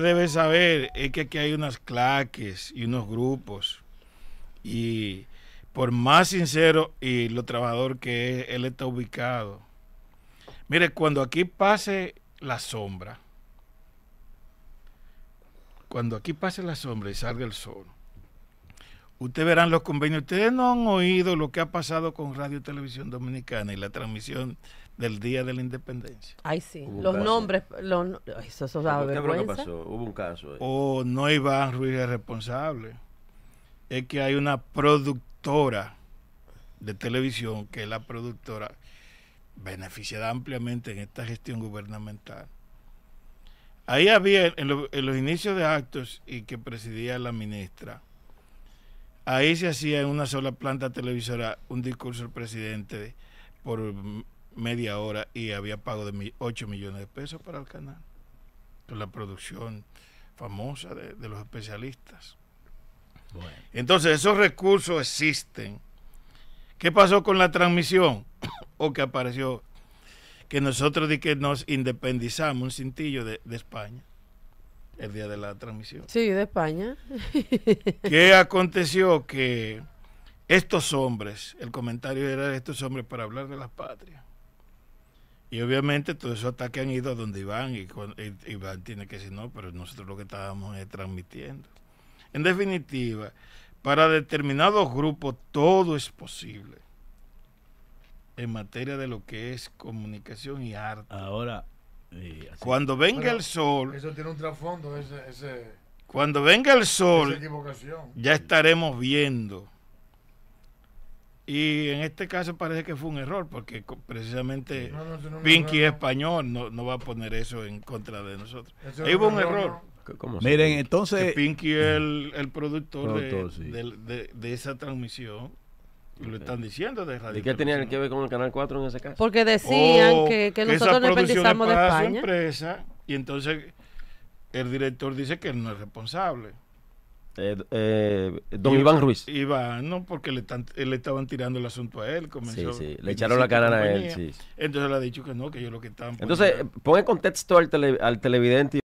Debe saber es que aquí hay unas claques y unos grupos. Y por más sincero y lo trabajador que es, él está ubicado. Mire, cuando aquí pase la sombra, cuando aquí pase la sombra y salga el sol, Ustedes verán los convenios. Ustedes no han oído lo que ha pasado con Radio Televisión Dominicana y la transmisión del Día de la Independencia. Ay, sí. Los nombres, los, eso, eso da vergüenza. Pasó? Hubo un caso. O oh, no Iván Ruiz es responsable. Es que hay una productora de televisión que es la productora beneficiada ampliamente en esta gestión gubernamental. Ahí había, en los inicios de actos y que presidía la ministra, Ahí se hacía en una sola planta televisora un discurso del presidente por media hora y había pago de 8 millones de pesos para el canal. Con la producción famosa de, los especialistas. Entonces, esos recursos existen. ¿Qué pasó con la transmisión? o que apareció que nosotros que nos independizamos un cintillo de España el día de la transmisión. Sí, de España. ¿Qué aconteció? Que estos hombres, el comentario era de estos hombres para hablar de las patria. Y obviamente todos esos ataques han ido a donde Iván y, Iván tiene que decir no, pero nosotros lo que estábamos es transmitiendo. En definitiva, para determinados grupos todo es posible en materia de lo que es comunicación y arte. Ahora, cuando venga el sol. Cuando venga el sol, ya estaremos viendo. Y en este caso parece que fue un error, porque precisamente Pinky español no, va a poner eso en contra de nosotros. hubo un error. Miren, entonces. Pinky es el, productor, de esa transmisión. Lo están diciendo de Radio ¿Y qué tenía que ver con el Canal 4 en ese caso? Porque decían oh, que, que, nosotros dependizamos de España. y entonces el director dice que él no es responsable. Eh, eh, don Iván, Ruiz. Iván, no, porque le, le, estaban tirando el asunto a él. Comenzó, le echaron la cara a él. Entonces le ha dicho que no, que yo lo que estaban. Entonces, pone contexto al, tele, al televidente.